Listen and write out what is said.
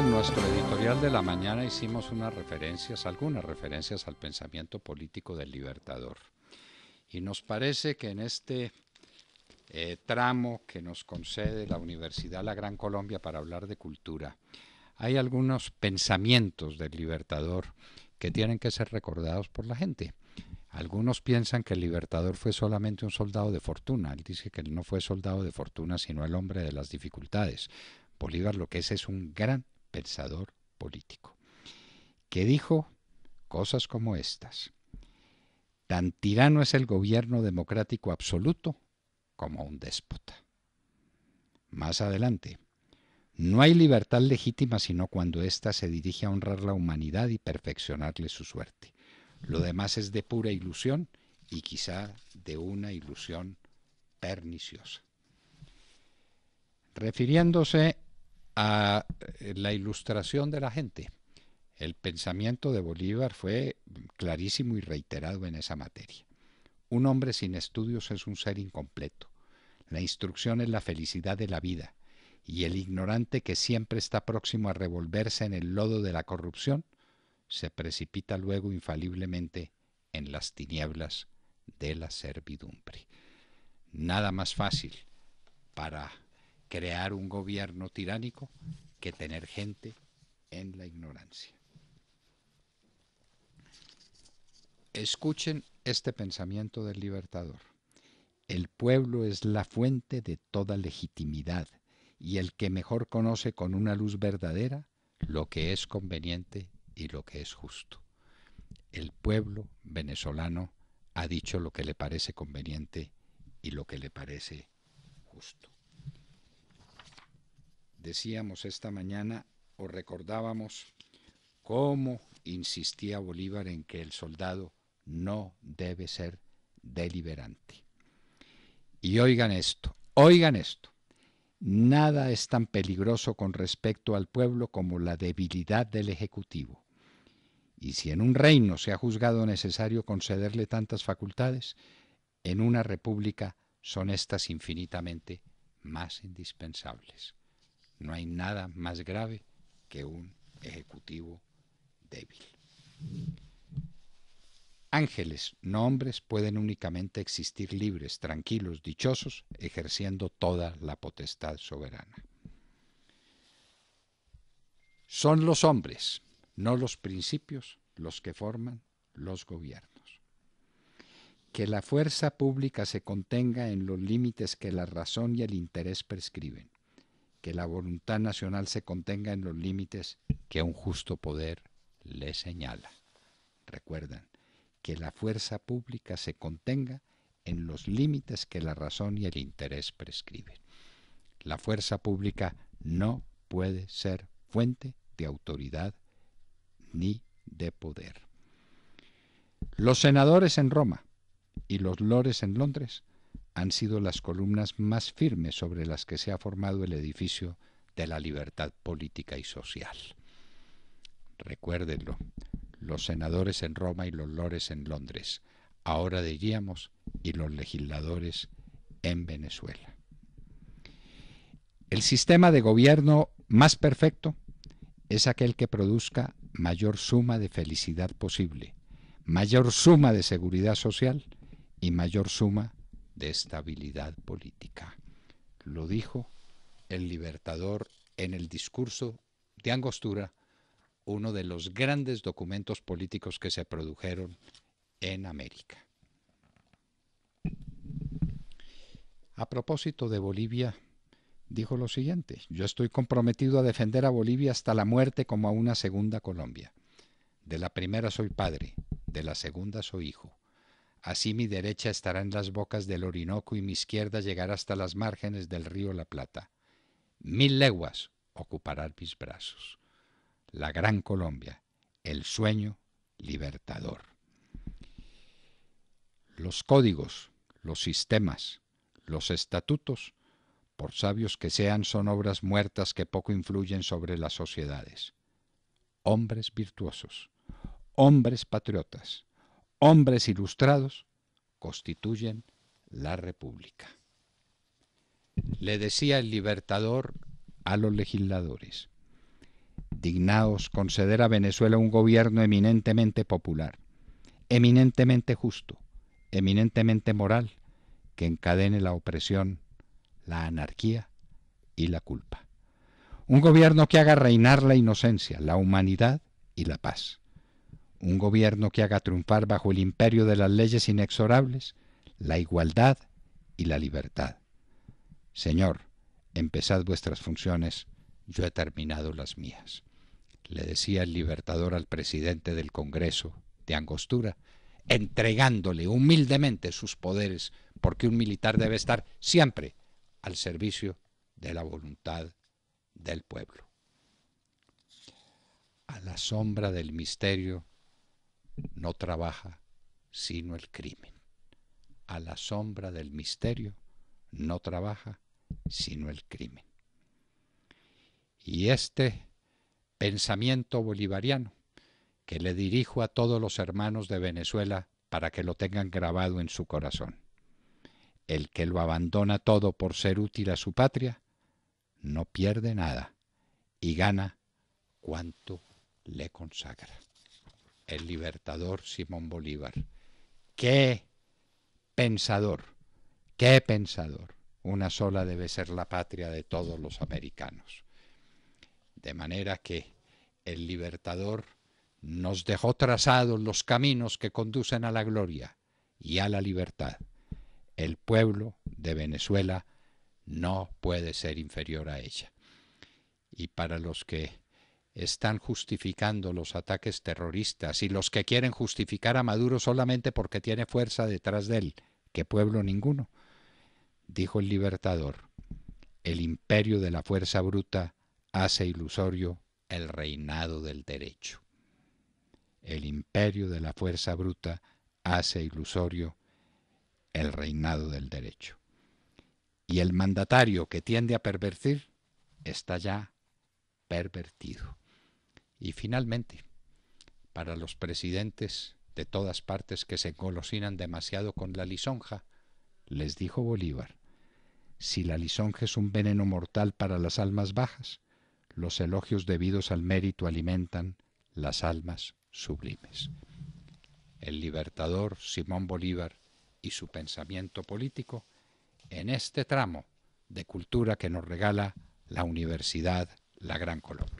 en nuestro editorial de la mañana hicimos unas referencias, algunas referencias al pensamiento político del libertador. Y nos parece que en este eh, tramo que nos concede la Universidad La Gran Colombia para hablar de cultura, hay algunos pensamientos del libertador que tienen que ser recordados por la gente. Algunos piensan que el libertador fue solamente un soldado de fortuna. Él dice que él no fue soldado de fortuna, sino el hombre de las dificultades. Bolívar lo que es es un gran pensador político, que dijo cosas como estas. Tan tirano es el gobierno democrático absoluto como un déspota. Más adelante, no hay libertad legítima sino cuando ésta se dirige a honrar la humanidad y perfeccionarle su suerte. Lo demás es de pura ilusión y quizá de una ilusión perniciosa. Refiriéndose a eh, la ilustración de la gente. El pensamiento de Bolívar fue clarísimo y reiterado en esa materia. Un hombre sin estudios es un ser incompleto. La instrucción es la felicidad de la vida, y el ignorante que siempre está próximo a revolverse en el lodo de la corrupción, se precipita luego infaliblemente en las tinieblas de la servidumbre. Nada más fácil para crear un gobierno tiránico que tener gente en la ignorancia. Escuchen este pensamiento del libertador. El pueblo es la fuente de toda legitimidad y el que mejor conoce con una luz verdadera lo que es conveniente y lo que es justo. El pueblo venezolano ha dicho lo que le parece conveniente y lo que le parece justo decíamos esta mañana o recordábamos cómo insistía Bolívar en que el soldado no debe ser deliberante. Y oigan esto, oigan esto. Nada es tan peligroso con respecto al pueblo como la debilidad del Ejecutivo. Y si en un reino se ha juzgado necesario concederle tantas facultades, en una república son estas infinitamente más indispensables. No hay nada más grave que un ejecutivo débil. Ángeles, no hombres, pueden únicamente existir libres, tranquilos, dichosos, ejerciendo toda la potestad soberana. Son los hombres, no los principios, los que forman los gobiernos. Que la fuerza pública se contenga en los límites que la razón y el interés prescriben que la voluntad nacional se contenga en los límites que un justo poder le señala. Recuerden que la fuerza pública se contenga en los límites que la razón y el interés prescriben. La fuerza pública no puede ser fuente de autoridad ni de poder. Los senadores en Roma y los lores en Londres han sido las columnas más firmes sobre las que se ha formado el edificio de la libertad política y social. Recuérdenlo, los senadores en Roma y los lores en Londres, ahora diríamos, y los legisladores en Venezuela. El sistema de gobierno más perfecto es aquel que produzca mayor suma de felicidad posible, mayor suma de seguridad social y mayor suma de estabilidad política. Lo dijo el libertador en el discurso de Angostura, uno de los grandes documentos políticos que se produjeron en América. A propósito de Bolivia, dijo lo siguiente, yo estoy comprometido a defender a Bolivia hasta la muerte como a una segunda Colombia. De la primera soy padre, de la segunda soy hijo. Así mi derecha estará en las bocas del Orinoco y mi izquierda llegará hasta las márgenes del río La Plata. Mil leguas ocuparán mis brazos. La Gran Colombia, el sueño libertador. Los códigos, los sistemas, los estatutos, por sabios que sean, son obras muertas que poco influyen sobre las sociedades. Hombres virtuosos, hombres patriotas, hombres ilustrados constituyen la República. Le decía el libertador a los legisladores, dignaos conceder a Venezuela un gobierno eminentemente popular, eminentemente justo, eminentemente moral, que encadene la opresión, la anarquía y la culpa. Un gobierno que haga reinar la inocencia, la humanidad y la paz un gobierno que haga triunfar bajo el imperio de las leyes inexorables la igualdad y la libertad. Señor, empezad vuestras funciones, yo he terminado las mías. Le decía el libertador al presidente del Congreso de Angostura, entregándole humildemente sus poderes, porque un militar debe estar siempre al servicio de la voluntad del pueblo. A la sombra del misterio no trabaja sino el crimen. A la sombra del misterio no trabaja sino el crimen. Y este pensamiento bolivariano que le dirijo a todos los hermanos de Venezuela para que lo tengan grabado en su corazón. El que lo abandona todo por ser útil a su patria, no pierde nada y gana cuanto le consagra el libertador Simón Bolívar. ¡Qué pensador! ¡Qué pensador! Una sola debe ser la patria de todos los americanos. De manera que el libertador nos dejó trazados los caminos que conducen a la gloria y a la libertad. El pueblo de Venezuela no puede ser inferior a ella. Y para los que están justificando los ataques terroristas y los que quieren justificar a Maduro solamente porque tiene fuerza detrás de él, que pueblo ninguno. Dijo el libertador, el imperio de la fuerza bruta hace ilusorio el reinado del derecho. El imperio de la fuerza bruta hace ilusorio el reinado del derecho. Y el mandatario que tiende a pervertir está ya pervertido. Y finalmente, para los presidentes de todas partes que se colosinan demasiado con la lisonja, les dijo Bolívar, si la lisonja es un veneno mortal para las almas bajas, los elogios debidos al mérito alimentan las almas sublimes. El libertador Simón Bolívar y su pensamiento político en este tramo de cultura que nos regala la Universidad La Gran Colombia.